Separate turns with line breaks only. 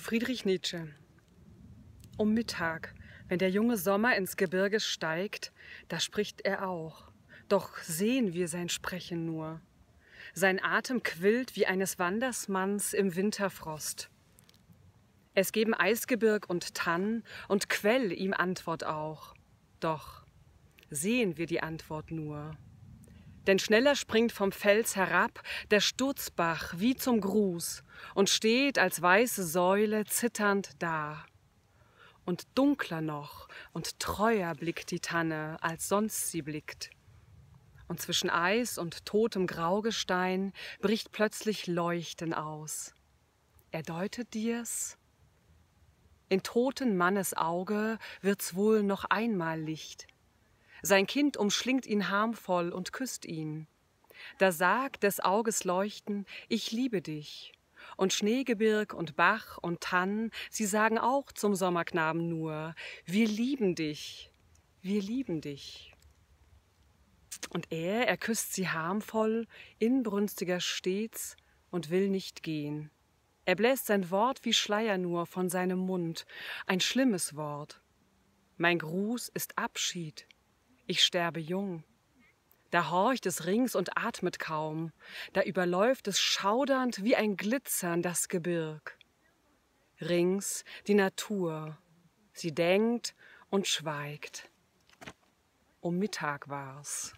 Friedrich Nietzsche. Um Mittag, wenn der junge Sommer ins Gebirge steigt, da spricht er auch. Doch sehen wir sein Sprechen nur. Sein Atem quillt wie eines Wandersmanns im Winterfrost. Es geben Eisgebirg und Tann und Quell ihm Antwort auch. Doch sehen wir die Antwort nur denn schneller springt vom Fels herab der Sturzbach wie zum Gruß und steht als weiße Säule zitternd da. Und dunkler noch und treuer blickt die Tanne, als sonst sie blickt. Und zwischen Eis und totem Graugestein bricht plötzlich Leuchten aus. Er deutet dir's. In toten Mannes Auge wird's wohl noch einmal Licht – sein Kind umschlingt ihn harmvoll und küsst ihn. Da sagt des Auges Leuchten, ich liebe dich. Und Schneegebirg und Bach und Tann, sie sagen auch zum Sommerknaben nur, wir lieben dich, wir lieben dich. Und er, er küsst sie harmvoll, inbrünstiger stets und will nicht gehen. Er bläst sein Wort wie Schleier nur von seinem Mund, ein schlimmes Wort. Mein Gruß ist Abschied, ich sterbe jung. Da horcht es rings und atmet kaum, da überläuft es schaudernd wie ein Glitzern das Gebirg. Rings die Natur, sie denkt und schweigt. Um Mittag war's.